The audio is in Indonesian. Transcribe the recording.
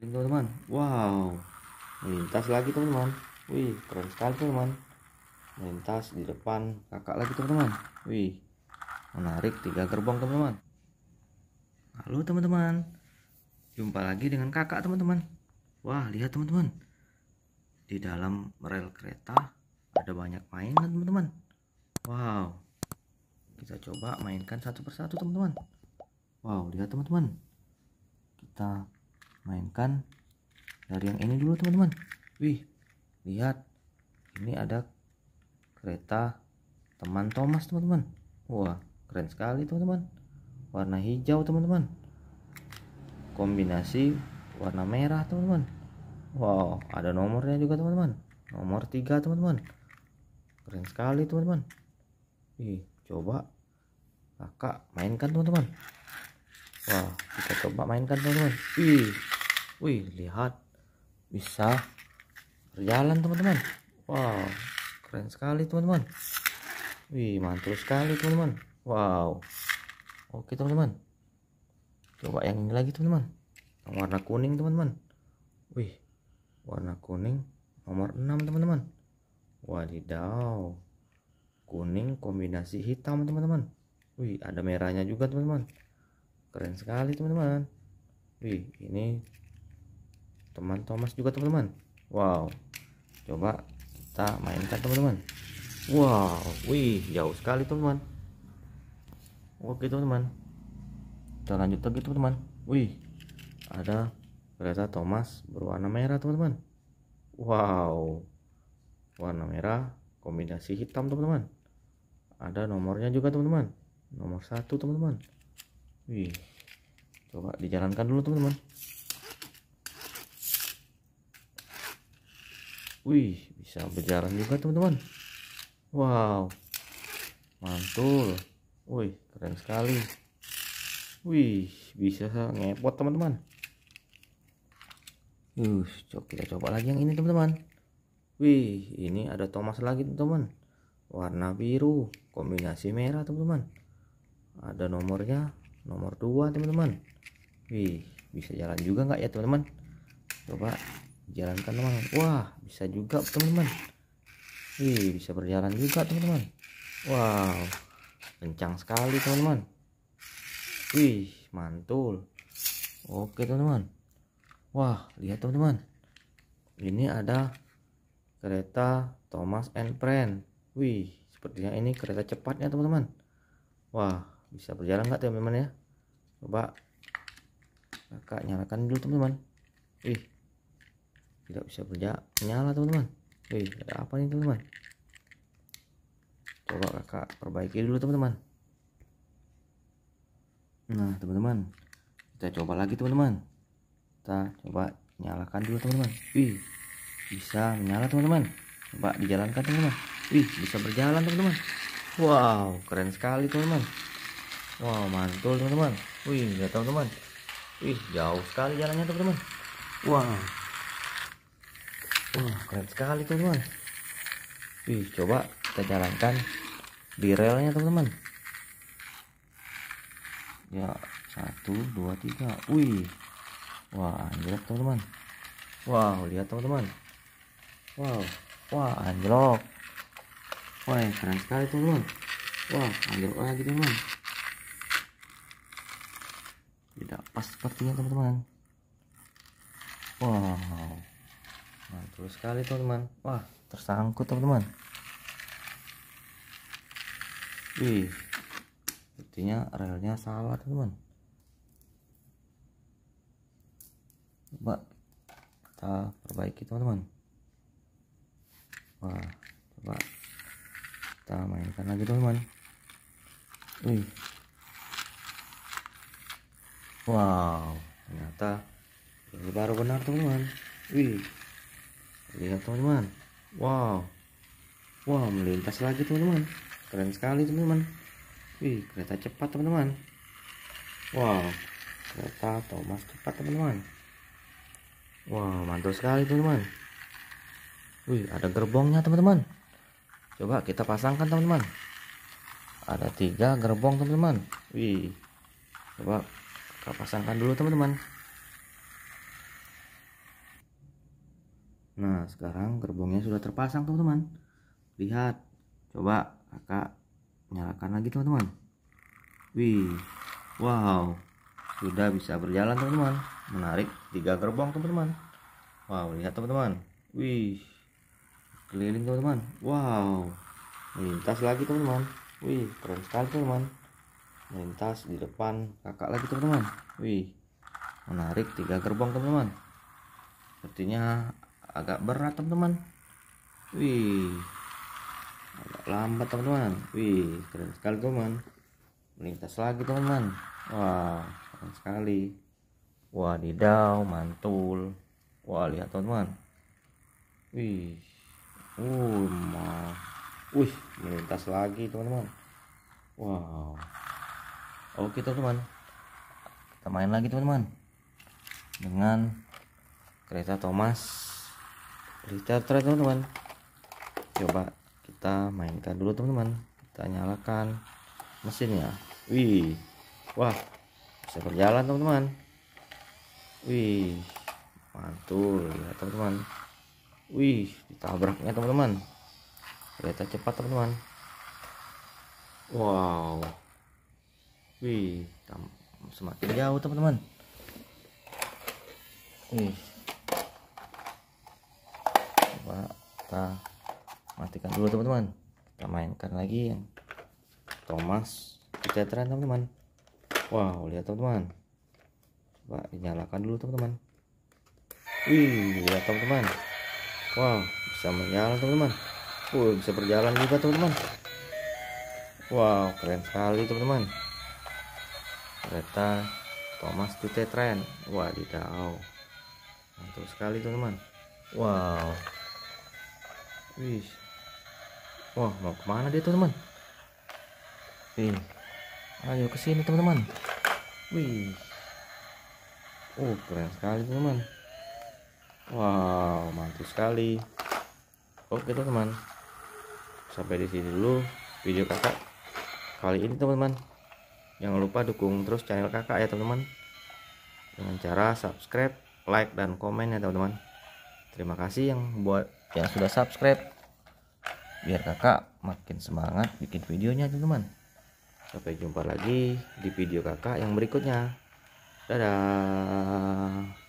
teman-teman wow melintas lagi teman-teman wih keren sekali teman-teman melintas di depan kakak lagi teman-teman wih menarik tiga gerbong teman-teman halo teman-teman jumpa lagi dengan kakak teman-teman wah lihat teman-teman di dalam rel kereta ada banyak mainan teman-teman wow kita coba mainkan satu persatu teman-teman wow lihat teman-teman kita mainkan dari yang ini dulu teman-teman wih lihat ini ada kereta teman Thomas teman-teman wah keren sekali teman-teman warna hijau teman-teman kombinasi warna merah teman-teman wow ada nomornya juga teman-teman nomor 3 teman-teman keren sekali teman-teman Ih, coba kakak mainkan teman-teman Wah, kita coba mainkan teman-teman. Wih. Wih, lihat. Bisa berjalan teman-teman. Wow, keren sekali teman-teman. Wih, mantul sekali teman-teman. Wow. Oke, teman-teman. Coba yang ini lagi teman-teman. Yang warna kuning teman-teman. Wih, warna kuning nomor 6 teman-teman. Wadidaw. Kuning kombinasi hitam teman-teman. Wih, ada merahnya juga teman-teman keren sekali teman-teman wih ini teman Thomas juga teman-teman wow coba kita mainkan teman-teman wow wih jauh sekali teman-teman oke teman-teman kita lanjut lagi teman-teman wih ada kereta Thomas berwarna merah teman-teman wow warna merah kombinasi hitam teman-teman ada nomornya juga teman-teman nomor satu teman-teman Wih. Coba dijalankan dulu teman-teman. Wih, bisa berjalan juga teman-teman. Wow. Mantul. Wih, keren sekali. Wih, bisa ngepot teman-teman. Uh, kita coba lagi yang ini teman-teman. Wih, ini ada Thomas lagi teman-teman. Warna biru, kombinasi merah teman-teman. Ada nomornya nomor 2 teman-teman wih bisa jalan juga nggak ya teman-teman coba jalankan teman-teman wah bisa juga teman-teman wih bisa berjalan juga teman-teman wow kencang sekali teman-teman wih mantul oke teman-teman wah lihat teman-teman ini ada kereta Thomas and Friend wih sepertinya ini kereta cepatnya teman-teman wah bisa berjalan nggak teman-teman ya coba kakak nyalakan dulu teman-teman ih tidak bisa berjalan nyala teman-teman wih ada apa nih teman-teman coba kakak perbaiki dulu teman-teman nah teman-teman kita coba lagi teman-teman kita coba nyalakan dulu teman-teman wih bisa menyala teman-teman coba dijalankan teman-teman wih bisa berjalan teman-teman wow keren sekali teman-teman Wah mantul teman-teman. Wih lihat teman-teman. Wih jauh sekali jalannya teman-teman. Wah. Wah keren sekali teman-teman. Wih coba kita jalankan di relnya teman-teman. Ya satu dua tiga. Wih. Wah anjlok teman-teman. Wow lihat teman-teman. Wow. Wah anjlok. Wah keren sekali teman-teman. Wah anjlok lagi teman-teman. pas seperti ini teman-teman wow mantul sekali teman-teman wah tersangkut teman-teman wih sepertinya relnya salah teman-teman coba kita perbaiki teman-teman wah coba kita mainkan lagi teman-teman wih wow ternyata ini baru benar teman wih lihat teman-teman wow wow melintas lagi teman-teman keren sekali teman-teman wih kereta cepat teman-teman wow kereta Thomas cepat teman-teman wow mantul sekali teman-teman wih ada gerbongnya teman-teman coba kita pasangkan teman-teman ada tiga gerbong teman-teman wih coba kita pasangkan dulu teman-teman nah sekarang gerbongnya sudah terpasang teman-teman lihat coba kakak nyalakan lagi teman-teman wih wow sudah bisa berjalan teman-teman menarik tiga gerbong teman-teman wow lihat teman-teman wih keliling teman-teman wow melintas lagi teman-teman wih keren sekali teman-teman melintas di depan kakak lagi teman-teman wih menarik tiga gerbong teman-teman sepertinya agak berat teman-teman wih agak lambat teman-teman wih keren sekali teman melintas lagi teman-teman wah keren sekali wadidaw mantul wah lihat teman-teman wih wih uh, wih melintas lagi teman-teman wow oke oh, teman-teman kita main lagi teman-teman dengan kereta Thomas Richard teman-teman coba kita mainkan dulu teman-teman kita nyalakan mesinnya wih wah bisa berjalan teman-teman wih mantul ya teman-teman wih ditabraknya teman-teman kereta cepat teman-teman wow Wih, semakin jauh teman-teman. Wih. Coba kita matikan dulu teman-teman. Kita mainkan lagi yang Thomas Citra teman-teman. Wow, lihat teman-teman. Coba dinyalakan dulu teman-teman. Wih, lihat teman-teman. Wow, bisa menyala teman-teman. Wow, bisa berjalan juga teman-teman. Wow, keren sekali teman-teman kereta Thomas wah wadidaw mantap sekali teman-teman wow wih wah mau kemana dia teman-teman wih ayo ke sini teman-teman wih oh keren sekali teman-teman wow mantap sekali oke teman-teman sampai di sini dulu video kakak kali ini teman-teman jangan lupa dukung terus channel kakak ya teman-teman dengan cara subscribe like dan komen ya teman-teman terima kasih yang buat yang sudah subscribe biar kakak makin semangat bikin videonya teman-teman sampai jumpa lagi di video kakak yang berikutnya dadah